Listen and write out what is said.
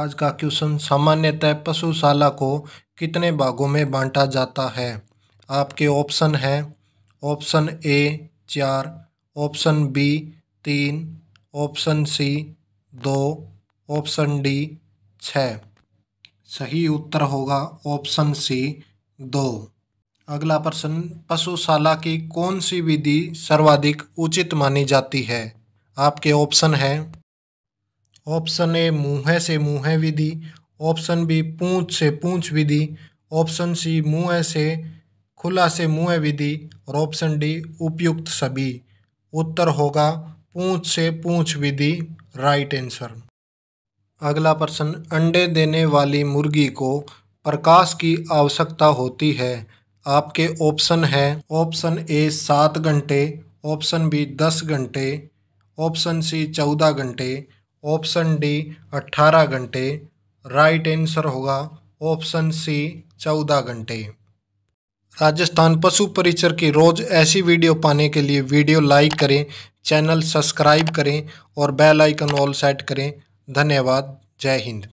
आज का क्वेश्चन सामान्यतः पशुशाला को कितने भागों में बांटा जाता है आपके ऑप्शन हैं ऑप्शन ए चार ऑप्शन बी तीन ऑप्शन सी दो ऑप्शन डी छः सही उत्तर होगा ऑप्शन सी दो अगला प्रश्न पशुशाला की कौन सी विधि सर्वाधिक उचित मानी जाती है आपके ऑप्शन हैं ऑप्शन ए मुँह से मुँह विधि ऑप्शन बी पूछ से पूँछ विधि ऑप्शन सी मुँह से खुला से मुँह विधि और ऑप्शन डी उपयुक्त सभी उत्तर होगा पूँछ से पूछ विधि राइट आंसर अगला प्रश्न अंडे देने वाली मुर्गी को प्रकाश की आवश्यकता होती है आपके ऑप्शन है ऑप्शन ए सात घंटे ऑप्शन बी दस घंटे ऑप्शन सी चौदह घंटे ऑप्शन डी अट्ठारह घंटे राइट आंसर होगा ऑप्शन सी चौदह घंटे राजस्थान पशु परिचर की रोज़ ऐसी वीडियो पाने के लिए वीडियो लाइक करें चैनल सब्सक्राइब करें और बेल आइकन ऑल सेट करें धन्यवाद जय हिंद